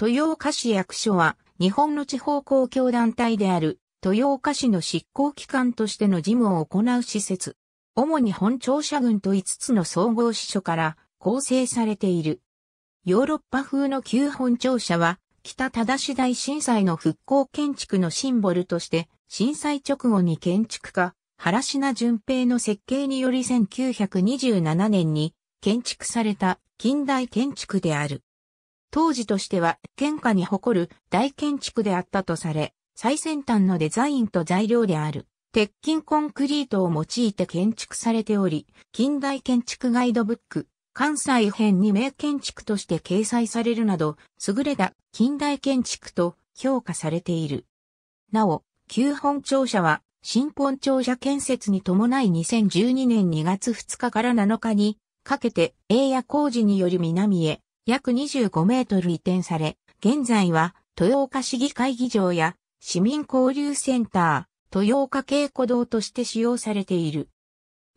豊岡市役所は、日本の地方公共団体である、豊岡市の執行機関としての事務を行う施設。主に本庁舎群と5つの総合支所から構成されている。ヨーロッパ風の旧本庁舎は、北忠市大震災の復興建築のシンボルとして、震災直後に建築家、原品淳平の設計により1927年に建築された近代建築である。当時としては、県下に誇る大建築であったとされ、最先端のデザインと材料である、鉄筋コンクリートを用いて建築されており、近代建築ガイドブック、関西編に名建築として掲載されるなど、優れた近代建築と評価されている。なお、旧本庁舎は、新本庁舎建設に伴い2012年2月2日から7日に、かけて、英野工事により南へ、約25メートル移転され、現在は豊岡市議会議場や市民交流センター、豊岡稽古堂として使用されている。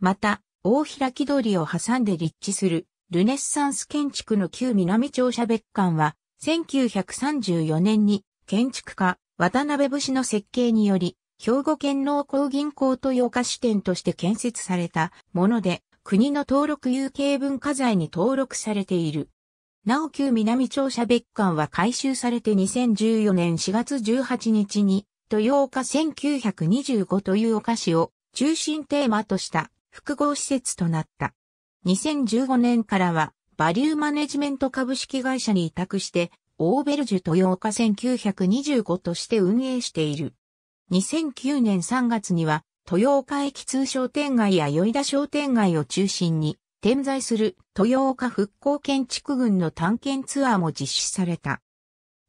また、大開き通りを挟んで立地するルネッサンス建築の旧南庁舎別館は、1934年に建築家渡辺節の設計により、兵庫県農工銀行豊岡支店として建設されたもので、国の登録有形文化財に登録されている。なお旧南庁舎別館は改修されて2014年4月18日に、豊岡1925というお菓子を中心テーマとした複合施設となった。2015年からは、バリューマネジメント株式会社に委託して、オーベルジュ豊岡1925として運営している。2009年3月には、豊岡駅通商店街や宵田商店街を中心に、点在する豊岡復興建築群の探検ツアーも実施された。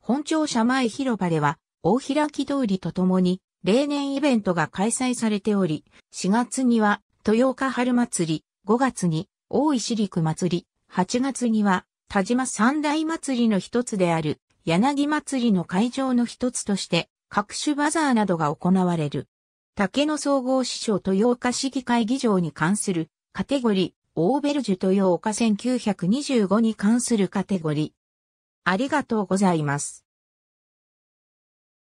本庁舎前広場では、大開き通りとともに、例年イベントが開催されており、4月には、豊岡春祭り、5月に、大石陸祭り、8月には、田島三大祭りの一つである、柳祭りの会場の一つとして、各種バザーなどが行われる。竹の総合市長豊岡市議会議場に関するカテゴリー、オーベルジュというカ1925に関するカテゴリ。ありがとうございます。